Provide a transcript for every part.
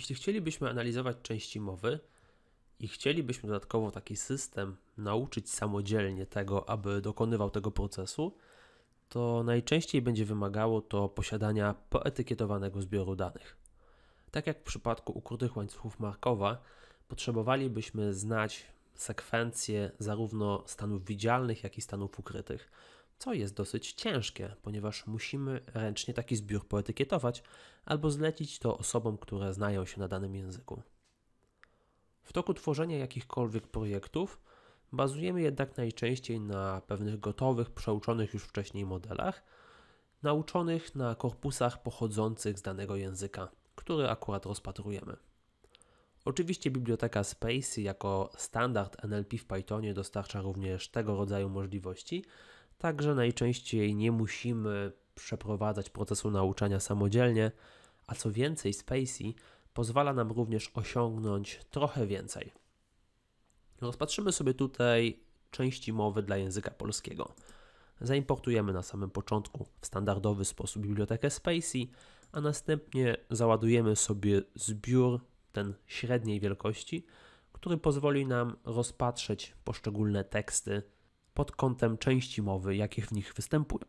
Jeśli chcielibyśmy analizować części mowy i chcielibyśmy dodatkowo taki system nauczyć samodzielnie tego, aby dokonywał tego procesu, to najczęściej będzie wymagało to posiadania poetykietowanego zbioru danych. Tak jak w przypadku ukrytych łańcuchów Markowa, potrzebowalibyśmy znać sekwencje zarówno stanów widzialnych, jak i stanów ukrytych, co jest dosyć ciężkie, ponieważ musimy ręcznie taki zbiór poetykietować albo zlecić to osobom, które znają się na danym języku. W toku tworzenia jakichkolwiek projektów bazujemy jednak najczęściej na pewnych gotowych, przeuczonych już wcześniej modelach, nauczonych na korpusach pochodzących z danego języka, który akurat rozpatrujemy. Oczywiście biblioteka Spacy jako standard NLP w Pythonie dostarcza również tego rodzaju możliwości, także najczęściej nie musimy przeprowadzać procesu nauczania samodzielnie, a co więcej Spacey pozwala nam również osiągnąć trochę więcej. Rozpatrzymy sobie tutaj części mowy dla języka polskiego. Zaimportujemy na samym początku w standardowy sposób bibliotekę Spacey, a następnie załadujemy sobie zbiór ten średniej wielkości, który pozwoli nam rozpatrzeć poszczególne teksty pod kątem części mowy, jakie w nich występują.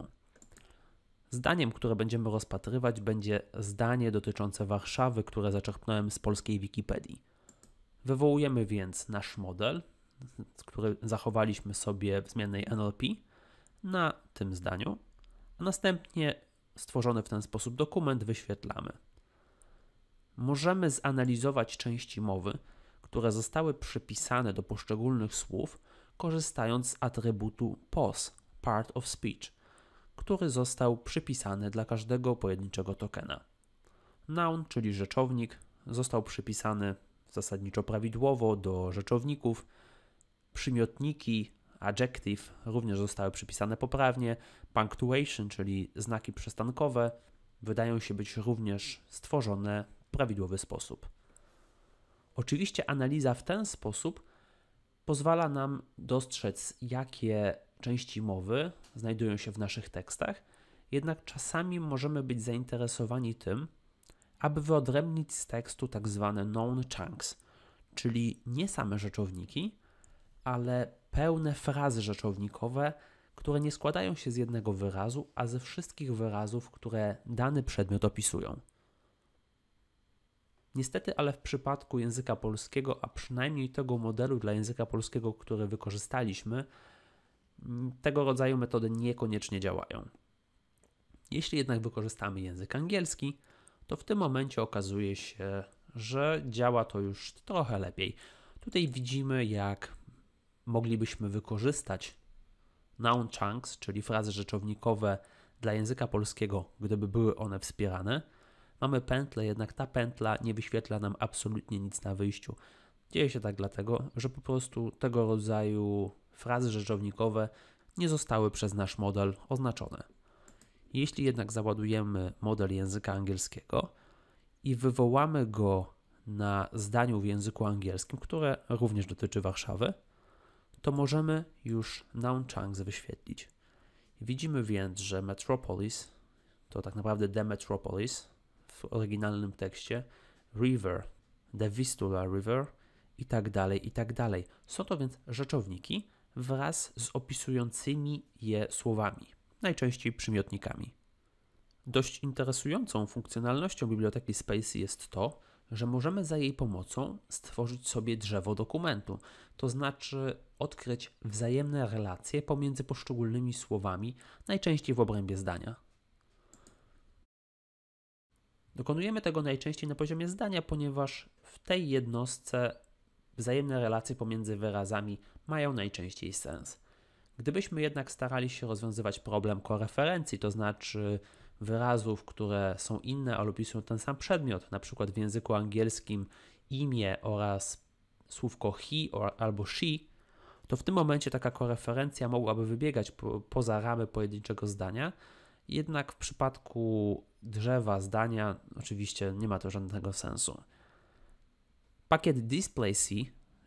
Zdaniem, które będziemy rozpatrywać, będzie zdanie dotyczące Warszawy, które zaczerpnąłem z polskiej Wikipedii. Wywołujemy więc nasz model, który zachowaliśmy sobie w zmiennej NLP, na tym zdaniu, a następnie stworzony w ten sposób dokument wyświetlamy możemy zanalizować części mowy, które zostały przypisane do poszczególnych słów, korzystając z atrybutu POS part of speech, który został przypisany dla każdego pojedynczego tokena. Noun, czyli rzeczownik, został przypisany zasadniczo prawidłowo do rzeczowników. Przymiotniki, adjective również zostały przypisane poprawnie. Punctuation, czyli znaki przystankowe, wydają się być również stworzone prawidłowy sposób. Oczywiście analiza w ten sposób pozwala nam dostrzec, jakie części mowy znajdują się w naszych tekstach, jednak czasami możemy być zainteresowani tym, aby wyodrębnić z tekstu tak zwane known chunks, czyli nie same rzeczowniki, ale pełne frazy rzeczownikowe, które nie składają się z jednego wyrazu, a ze wszystkich wyrazów, które dany przedmiot opisują. Niestety, ale w przypadku języka polskiego, a przynajmniej tego modelu dla języka polskiego, który wykorzystaliśmy, mm, tego rodzaju metody niekoniecznie działają. Jeśli jednak wykorzystamy język angielski, to w tym momencie okazuje się, że działa to już trochę lepiej. Tutaj widzimy, jak moglibyśmy wykorzystać noun chunks, czyli frazy rzeczownikowe dla języka polskiego, gdyby były one wspierane Mamy pętlę, jednak ta pętla nie wyświetla nam absolutnie nic na wyjściu. Dzieje się tak dlatego, że po prostu tego rodzaju frazy rzeczownikowe nie zostały przez nasz model oznaczone. Jeśli jednak załadujemy model języka angielskiego i wywołamy go na zdaniu w języku angielskim, które również dotyczy Warszawy, to możemy już noun chunks wyświetlić. Widzimy więc, że Metropolis to tak naprawdę The Metropolis, w oryginalnym tekście river, the Vistula River i tak dalej, i tak dalej. Są to więc rzeczowniki wraz z opisującymi je słowami, najczęściej przymiotnikami. Dość interesującą funkcjonalnością biblioteki Space jest to, że możemy za jej pomocą stworzyć sobie drzewo dokumentu, to znaczy odkryć wzajemne relacje pomiędzy poszczególnymi słowami, najczęściej w obrębie zdania. Dokonujemy tego najczęściej na poziomie zdania, ponieważ w tej jednostce wzajemne relacje pomiędzy wyrazami mają najczęściej sens. Gdybyśmy jednak starali się rozwiązywać problem koreferencji, to znaczy wyrazów, które są inne, a opisują ten sam przedmiot, na przykład w języku angielskim imię oraz słówko he or, albo she, to w tym momencie taka koreferencja mogłaby wybiegać po, poza ramy pojedynczego zdania, jednak w przypadku drzewa, zdania, oczywiście nie ma to żadnego sensu. Pakiet DisplayC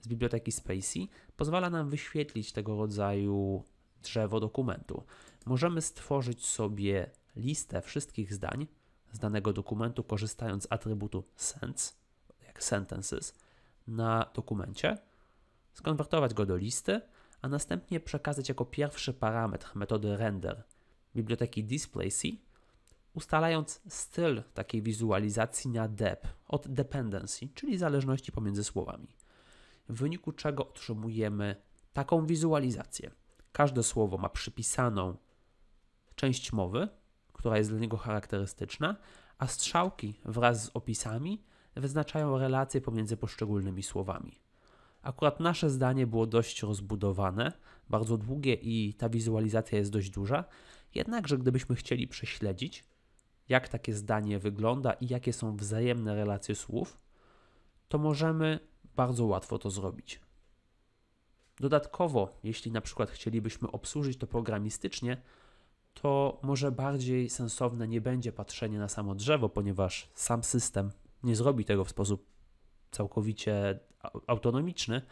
z biblioteki Spacey pozwala nam wyświetlić tego rodzaju drzewo dokumentu. Możemy stworzyć sobie listę wszystkich zdań z danego dokumentu, korzystając z atrybutu sense, jak sentences, na dokumencie, skonwertować go do listy, a następnie przekazać jako pierwszy parametr metody render biblioteki DisplayC, ustalając styl takiej wizualizacji na dep od dependency, czyli zależności pomiędzy słowami. W wyniku czego otrzymujemy taką wizualizację. Każde słowo ma przypisaną część mowy, która jest dla niego charakterystyczna, a strzałki wraz z opisami wyznaczają relacje pomiędzy poszczególnymi słowami. Akurat nasze zdanie było dość rozbudowane, bardzo długie i ta wizualizacja jest dość duża. Jednakże, gdybyśmy chcieli prześledzić, jak takie zdanie wygląda i jakie są wzajemne relacje słów, to możemy bardzo łatwo to zrobić. Dodatkowo, jeśli na przykład chcielibyśmy obsłużyć to programistycznie, to może bardziej sensowne nie będzie patrzenie na samo drzewo, ponieważ sam system nie zrobi tego w sposób całkowicie autonomiczny,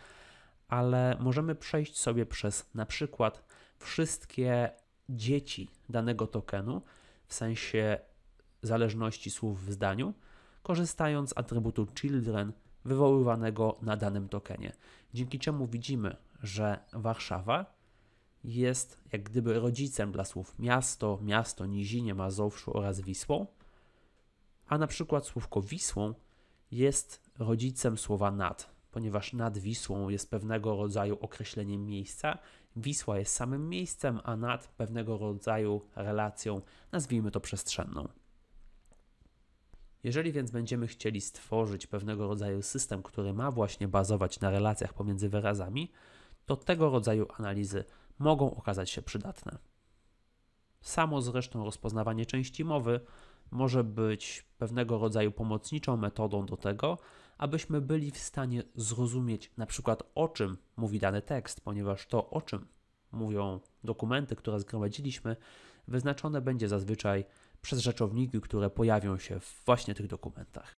ale możemy przejść sobie przez na przykład wszystkie dzieci danego tokenu w sensie zależności słów w zdaniu, korzystając z atrybutu children wywoływanego na danym tokenie. Dzięki czemu widzimy, że Warszawa jest jak gdyby rodzicem dla słów miasto, miasto, nizinie, Mazowszu oraz Wisłą, a na przykład słówko Wisłą jest rodzicem słowa nad, ponieważ nad Wisłą jest pewnego rodzaju określeniem miejsca. Wisła jest samym miejscem, a nad pewnego rodzaju relacją, nazwijmy to przestrzenną. Jeżeli więc będziemy chcieli stworzyć pewnego rodzaju system, który ma właśnie bazować na relacjach pomiędzy wyrazami, to tego rodzaju analizy mogą okazać się przydatne. Samo zresztą rozpoznawanie części mowy może być pewnego rodzaju pomocniczą metodą do tego, abyśmy byli w stanie zrozumieć na przykład o czym mówi dany tekst, ponieważ to o czym mówią dokumenty, które zgromadziliśmy, wyznaczone będzie zazwyczaj przez rzeczowniki, które pojawią się właśnie w tych dokumentach.